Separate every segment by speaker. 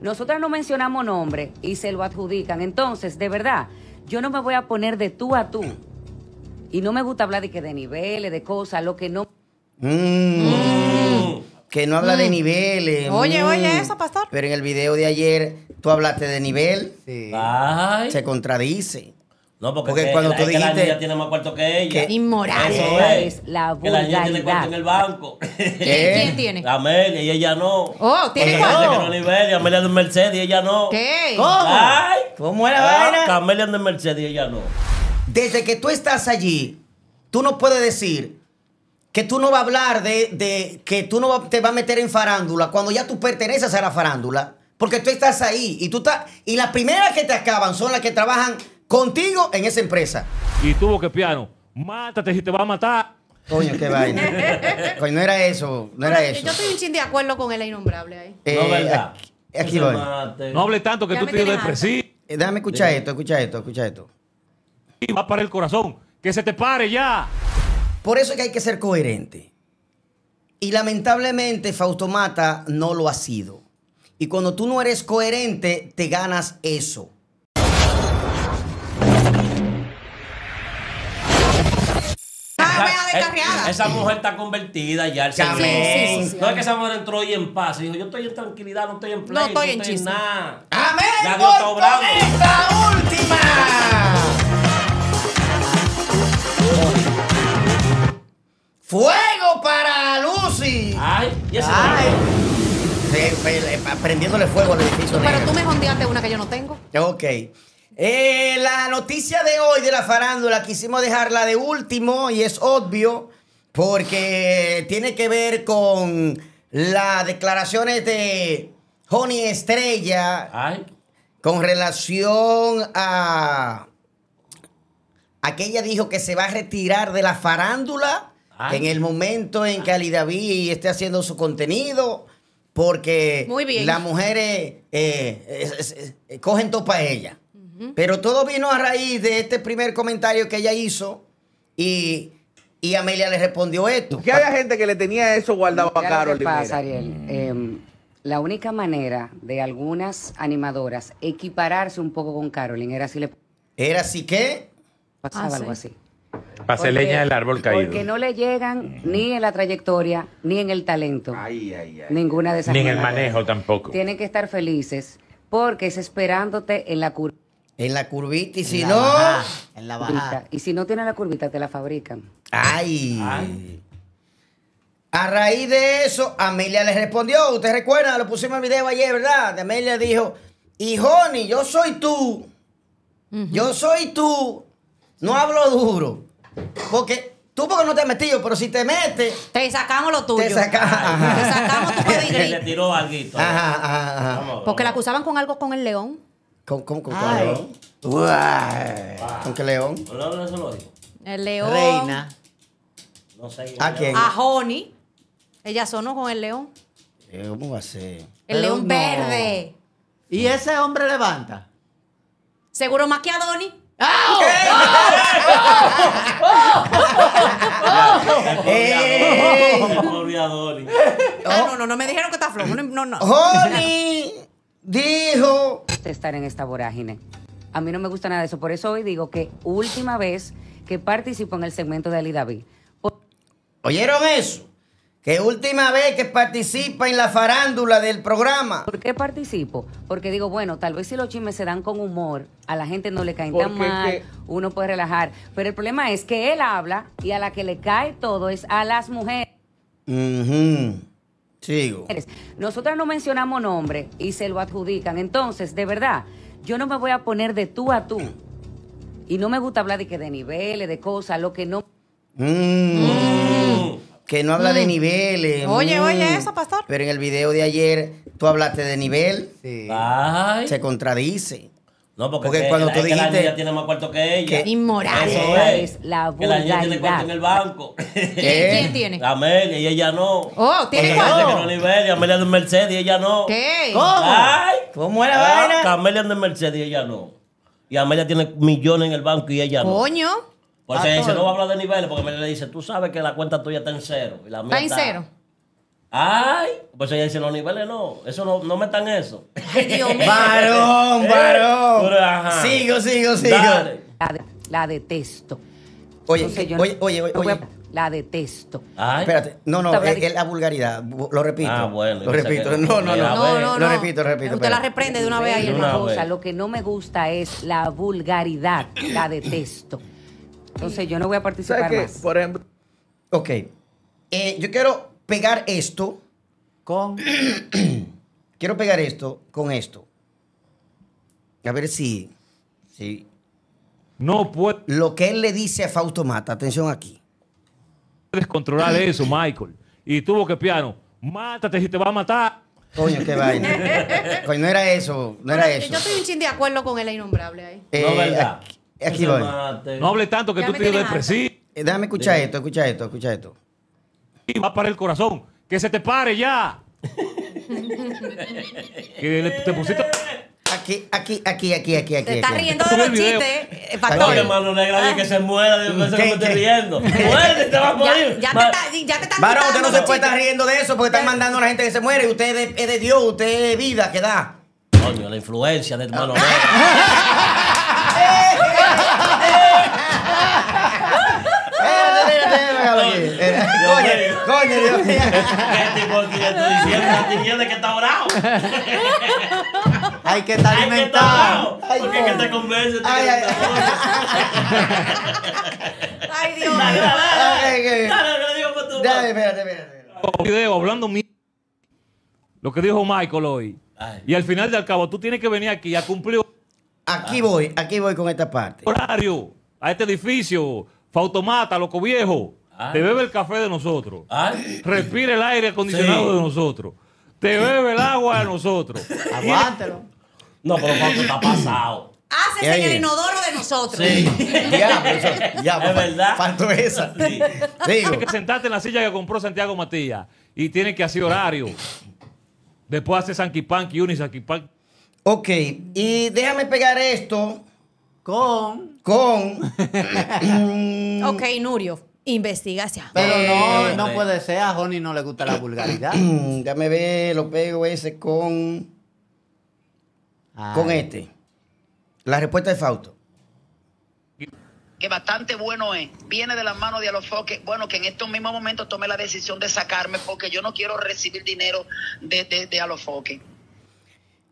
Speaker 1: Nosotras no mencionamos nombre y se lo adjudican. Entonces, de verdad, yo no me voy a poner de tú a tú. Y no me gusta hablar de que de niveles, de cosas, lo que no.
Speaker 2: Mm. Que no habla de mm. niveles. Oye, oye, mm. eso, pastor. Pero en el video de ayer tú hablaste de nivel. Sí. Ay. Se contradice. No, porque, cuando la, tú dijiste. Que la niña
Speaker 1: tiene más cuarto que ella. Que inmoral. Eso es. la Que la niña tiene cuarto en
Speaker 2: el banco. ¿Quién tiene? Amelia y ella no.
Speaker 1: Oh, tiene cuarto.
Speaker 2: que no Amelia de Mercedes y ella no. ¿Qué? ¿Cómo? ¿Cómo era la vaina? Amelia de Mercedes y ella no. Desde que tú estás allí, tú no puedes decir que tú no vas a hablar de, de que tú no te vas a meter en farándula cuando ya tú perteneces a la farándula. Porque tú estás ahí y tú estás. Y las primeras que te acaban son las que trabajan contigo en esa empresa. Y tuvo que piano. Mátate si te va a matar. Coño, qué vaina. Coño, no era eso, no era eso. Yo
Speaker 1: estoy un de acuerdo con el innombrable
Speaker 2: ahí. Eh, no, verdad. No hable tanto que tú te depresivo. Eh, déjame escuchar esto, escucha esto, escucha esto. Y va para el corazón. Que se te pare ya. Por eso es que hay que ser coherente. Y lamentablemente Faustomata no lo ha sido. Y cuando tú no eres coherente, te ganas eso.
Speaker 1: Eh, esa, mujer está
Speaker 2: convertida ya el Señor. Sí, sí, no es que esa mujer entró hoy en paz. Dijo, yo
Speaker 1: estoy en tranquilidad, no estoy en play, no estoy, no en, estoy Amén. Ya Dios está Esta última.
Speaker 2: Fuego para Lucy. Ay, y ese Ay. Prendiéndole fuego al
Speaker 1: edificio. Pero tú me jondeaste una que yo no tengo.
Speaker 2: Ok. Eh, la noticia de hoy de la farándula quisimos dejarla de último y es obvio porque tiene que ver con las declaraciones de Johnny Estrella con relación a, aquella que ella dijo que se va a retirar de la farándula en el momento en que Ali David esté haciendo su contenido porque las mujeres eh, cogen todo para ella. Pero todo vino a raíz de este primer comentario que ella hizo y, Amelia le respondió esto. Que había gente que le tenía eso guardado a Carol. pasa,
Speaker 1: Ariel? Em, la única manera de algunas animadoras equipararse un poco con Carolyn era si le...
Speaker 2: ¿Era si qué?
Speaker 1: Pasaba ah, algo así.
Speaker 2: Pase leña del árbol caído. Porque no
Speaker 1: le llegan ni en la trayectoria, ni en el talento. Ay, ay, ay. Ninguna de esas Ni en el manejo tampoco. Tienen que estar felices porque es esperándote en la curva. En la curvita, y si no.
Speaker 2: en la bajada.
Speaker 1: Y si no tiene la curvita, te la fabrican.
Speaker 2: Ay. Ah. A raíz de eso, Amelia le respondió. ¿Usted recuerda? lo pusimos en video ayer, ¿verdad? Amelia dijo: Hijoni, yo soy tú. Yo soy tú. No hablo duro. Porque Tú porque no te has metido, pero si te metes. Te
Speaker 1: sacamos lo tuyo. Te,
Speaker 2: sacamos.
Speaker 1: te sacamos le
Speaker 2: tiró algo.
Speaker 1: Porque la acusaban con algo con el león.
Speaker 2: ¿Con, con, con, león? ¿Con qué león?
Speaker 1: El león. Reina. ¿A quién? A Joni. Ella sonó con el león.
Speaker 2: ¿Cómo va a ser?
Speaker 1: El león verde.
Speaker 2: ¿Y ese hombre levanta?
Speaker 1: Seguro más que a Donnie. No, no, no me dijeron que está flojo. No, no. dijo estar en esta vorágine. A mí no me gusta nada de eso. Por eso hoy digo que última vez que participo en el segmento de Ali David.
Speaker 2: ¿Oyeron eso? Que última vez que participa en la farándula del programa. ¿Por qué participo?
Speaker 1: Porque digo, bueno, tal vez si los chismes se dan con humor, a la gente no le caen tan mal, uno puede relajar. Pero el problema es que él habla y a la que le cae todo es a las mujeres. Sigo. Nosotras no mencionamos nombre y se lo adjudican. Entonces, de verdad, yo no me voy a poner de tú a tú. Y no me gusta hablar de que de niveles, de cosas, lo que no.
Speaker 2: Mm. Que no habla de mm. niveles. Oye, mm. oye, eso, pastor. Pero en el video de ayer tú hablaste de nivel. Sí. Se contradice. No, porque, cuando tú dijiste. Que la niña tiene más cuarto que ella. Que inmoral. es. la que la niña tiene cuarto en el banco. ¿Quién tiene? Amelia y ella no.
Speaker 1: Oh, tiene cuarto.
Speaker 2: que no Amelia de Mercedes y ella no. ¿Qué? ¿Cómo? Ay, ¿Cómo era la ah, vaina? Amelia de Mercedes y ella no. Y Amelia tiene millones en el banco y ella no. Coño. Porque ella ah, dice, no va a hablar de niveles, porque Amelia le dice, tú sabes que la cuenta tuya está en cero. está en cero. Ay, pues ella dice, los niveles no, eso no, no metan eso. Ay, Dios mío. Varón, eh, varón. sigo, sigo, sigo.
Speaker 1: La, detesto. Oye, oye, oye, oye, La detesto. Espérate, no, no, es,
Speaker 2: la vulgaridad. Lo repito. Ah, bueno. Lo repito. No, no, no, no, no, Lo repito, repito. Usted la
Speaker 1: reprende de una vez ahí. Una cosa, lo que no me gusta es la vulgaridad. La detesto. Entonces yo no voy a participar ¿Sabes más.
Speaker 2: Por ejemplo. Ok. Eh, yo quiero pegar esto con... quiero pegar esto con esto. A ver si... si no puede... Lo que él le dice a Fausto Mata, atención aquí. Puedes controlar eso, Michael. Y tuvo que piano.
Speaker 1: mátate
Speaker 2: si te va a matar. Coño, qué vaina. Coño, no era eso, no era eso. Yo
Speaker 1: estoy un chin de acuerdo con el innombrable ahí.
Speaker 2: Eh, no, verdad. Aquí, voy. No hable tanto que tú te depresivo. Eh, déjame escuchar esto, escucha esto, escucha esto y va para el corazón. Que se te pare ya. que le- te pusiste. Aquí, aquí, aquí, aquí, aquí, aquí. Te estás riendo de los chistes,
Speaker 1: eh, No, hermano, negro que se muera de eso que me estoy riendo. Muerte, te vas a morir. ya te está- ya te usted no se puede
Speaker 2: estar riendo de eso porque están mandando a la gente que se muere. Usted es de, Dios, usted es vida que da. Coño, la influencia de hermano negro. Ah. que está orado. Hay que estar alimentado. Hay que estar Porque que te convence. Ay, ay, ay. Dios mío. Dale, dale, espérate, espérate. Video hablando mío. Lo que dijo Michael hoy. Y al final al cabo, tú tienes que venir aquí a cumplir. Aquí voy, aquí voy con esta parte. Horario, a este edificio, Fautomata, loco viejo. Ah, Te bebe el café de nosotros. Ah. Respira el aire acondicionado de nosotros. Te bebe el agua de nosotros. Aguántelo. No, pero está pasado.
Speaker 1: Haces ah, en el inodoro de nosotros. Sí. ya, ya, es
Speaker 2: verdad. Faltó esa. Sí. Tienes que sentarte en la silla que compró Santiago Matías y tienes que hacer horario. Después hace Sankipank y Ok, y déjame pegar esto con. Con.
Speaker 1: ok, Nurio investigación. Pero no, no puede
Speaker 2: ser, a Johnny no le gusta la vulgaridad. Ya me ve, lo pego ese con. Ah. Con este. La respuesta es Fausto. Que bastante bueno es. Viene de las manos de Alofoque. Bueno, que en estos mismos momentos tomé la decisión de sacarme porque yo no quiero recibir dinero de, de, de Alofoque.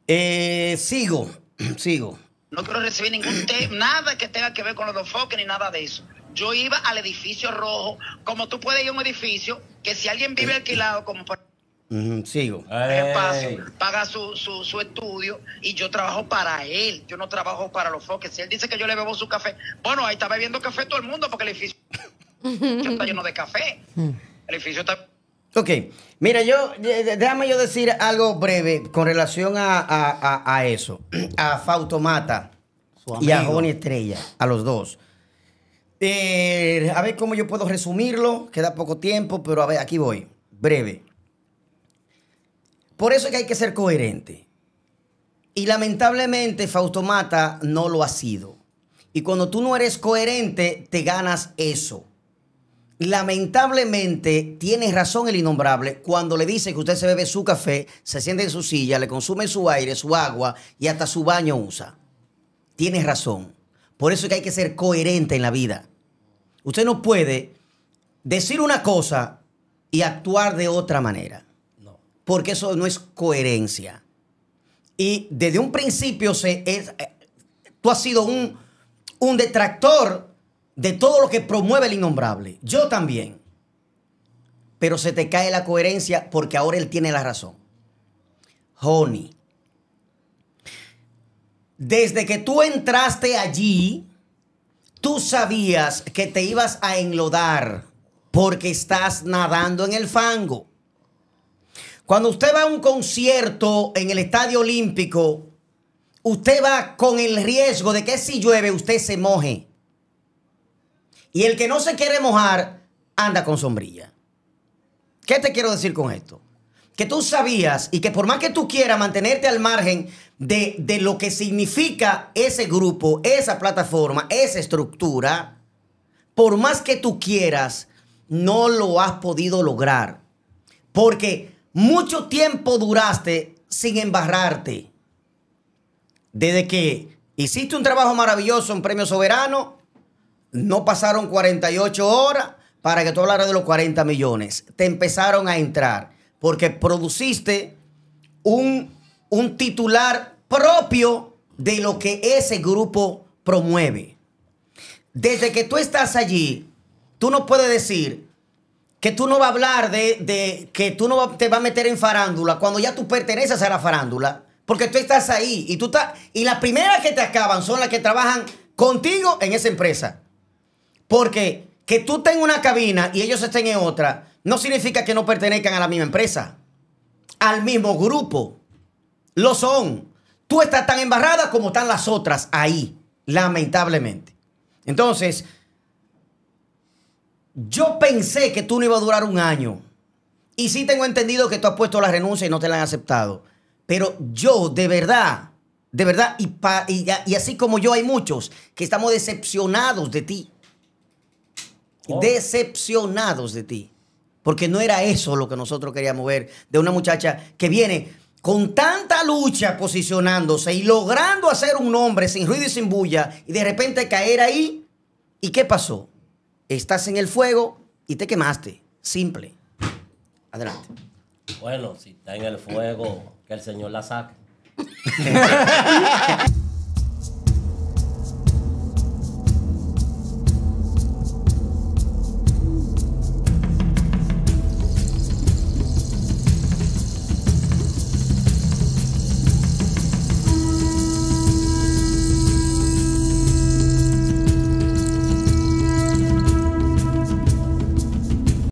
Speaker 2: Eh, sigo, sigo. No quiero recibir ningún nada que tenga que ver con los Alofoque ni nada de eso. Yo iba al edificio rojo, como tú puedes ir a un edificio que si alguien vive eh. alquilado, como por sigo. Espacio, eh. paga su, su, estudio y yo trabajo para él. Yo no trabajo para los foques. Si él dice que yo le bebo su café, bueno, ahí está bebiendo café todo el mundo porque el edificio está lleno de café. Mm. El edificio está. Ok, mira, yo déjame yo decir algo breve con relación a, a, a, a eso, a Fautomata y a Joni Estrella, a los dos. Eh, a ver cómo yo puedo resumirlo. Queda poco tiempo, pero a ver, aquí voy. Breve. Por eso es que hay que ser coherente. Y lamentablemente Faustomata no lo ha sido. Y cuando tú no eres coherente, te ganas eso. Lamentablemente tiene razón el innombrable cuando le dice que usted se bebe su café, se siente en su silla, le consume su aire, su agua y hasta su baño usa. Tiene razón. Por eso es que hay que ser coherente en la vida. Usted no puede decir una cosa y actuar de otra manera. Porque eso no es coherencia. Y desde un principio se, eh, tú has sido un, un detractor de todo lo que promueve el innombrable. Yo también. Pero se te cae la coherencia porque ahora él tiene la razón. Honey, desde que tú entraste allí, tú sabías que te ibas a enlodar porque estás nadando en el fango. Cuando usted va a un concierto en el Estadio Olímpico, usted va con el riesgo de que si llueve usted se moje. Y el que no se quiere mojar anda con sombrilla. ¿Qué te quiero decir con esto? que tú sabías y que por más que tú quieras mantenerte al margen de, lo que significa ese grupo, esa plataforma, esa estructura, por más que tú quieras, no lo has podido lograr. Porque mucho tiempo duraste sin embarrarte. Desde que hiciste un trabajo maravilloso en Premio Soberano, no pasaron 48 horas para que tú hablaras de los 40 millones. Te empezaron a entrar porque produciste un, titular propio de lo que ese grupo promueve. Desde que tú estás allí, tú no puedes decir que tú no vas a hablar de, de que tú no te vas a meter en farándula cuando ya tú perteneces a la farándula, porque tú estás ahí y tú estás y las primeras que te acaban son las que trabajan contigo en esa empresa. Porque que tú estés en una cabina y ellos estén en otra, no significa que no pertenezcan a la misma empresa, al mismo grupo. Lo son. Tú estás tan embarrada como están las otras ahí, lamentablemente. Entonces, yo pensé que tú no ibas a durar un año. Y sí tengo entendido que tú has puesto la renuncia y no te la han aceptado. Pero yo, de verdad, de verdad, y, y, así como yo, hay muchos que estamos decepcionados de ti. Oh. Decepcionados de ti porque no era eso lo que nosotros queríamos ver de una muchacha que viene con tanta lucha posicionándose y logrando hacer un nombre sin ruido y sin bulla y de repente caer ahí. ¿Y qué pasó? Estás en el fuego y te quemaste. Simple.
Speaker 1: Adelante. Bueno, si está en el fuego, que el Señor la saque.